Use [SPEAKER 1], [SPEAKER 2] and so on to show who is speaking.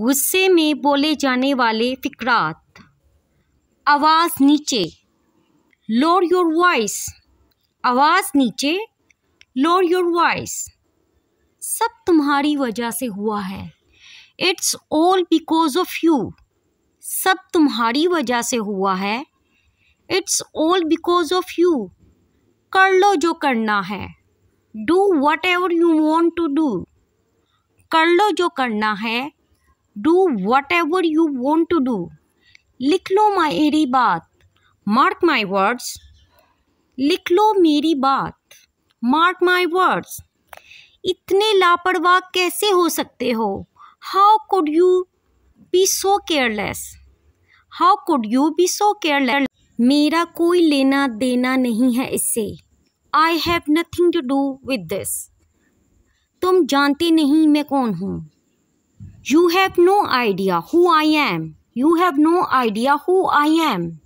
[SPEAKER 1] गुस्से में बोले जाने वाले फिक्रात आवाज़ नीचे लोअर योर वॉइस आवाज़ नीचे लोअर योर वॉइस सब तुम्हारी वजह से हुआ है it's all because of you सब तुम्हारी वजह से हुआ है it's all because of you कर लो जो करना है do whatever you want to do कर लो जो करना है do whatever you want to do लिख लो मेरी बात मार्क माई वर्ड्स लिख लो मेरी बात मार्क माई वर्ड्स इतने लापरवाह कैसे हो सकते हो how could you be so careless how could you be so careless मेरा कोई लेना देना नहीं है इससे I have nothing to do with this तुम जानते नहीं मैं कौन हूँ You have no idea who I am. You have no idea who I am.